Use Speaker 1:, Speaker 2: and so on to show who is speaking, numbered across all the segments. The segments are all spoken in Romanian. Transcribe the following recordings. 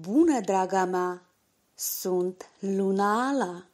Speaker 1: Bună, draga mea! Sunt Luna Ala!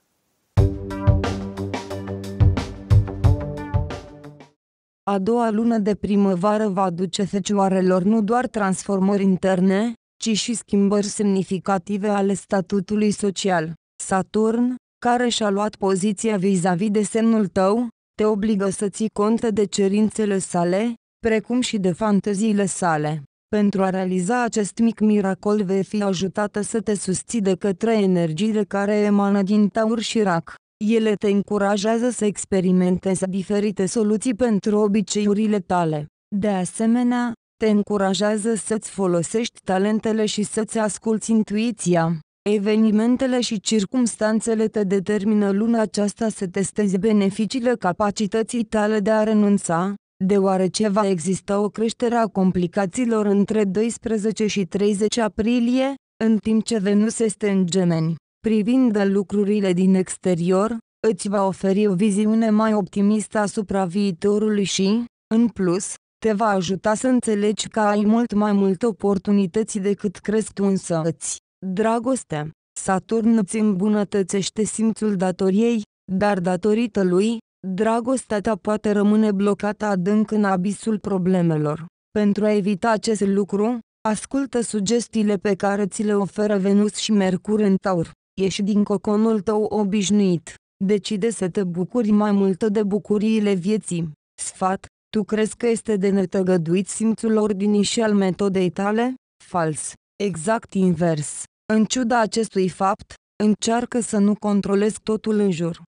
Speaker 2: A doua lună de primăvară va aduce fecioarelor nu doar transformări interne, ci și schimbări semnificative ale statutului social. Saturn, care și-a luat poziția vis-a-vis de semnul tău, te obligă să ții cont de cerințele sale, precum și de fanteziile sale. Pentru a realiza acest mic miracol vei fi ajutată să te susții de către energiile care emană din taur și rac. Ele te încurajează să experimentezi diferite soluții pentru obiceiurile tale. De asemenea, te încurajează să-ți folosești talentele și să-ți asculți intuiția. Evenimentele și circumstanțele te determină luna aceasta să testezi beneficiile capacității tale de a renunța, deoarece va exista o creștere a complicațiilor între 12 și 30 aprilie, în timp ce Venus este în gemeni. Privind lucrurile din exterior, îți va oferi o viziune mai optimistă asupra viitorului și, în plus, te va ajuta să înțelegi că ai mult mai multe oportunități decât crezi tu îți. Dragoste, Saturn îți îmbunătățește simțul datoriei, dar datorită lui, dragostea ta poate rămâne blocată adânc în abisul problemelor. Pentru a evita acest lucru, ascultă sugestiile pe care ți le oferă Venus și Mercur în Taur. Ieși din coconul tău obișnuit. Decide să te bucuri mai mult de bucuriile vieții. Sfat, tu crezi că este de netăgăduit simțul ordinii și al metodei tale? Fals. Exact invers. În ciuda acestui fapt, încearcă să nu controlezi totul în jur.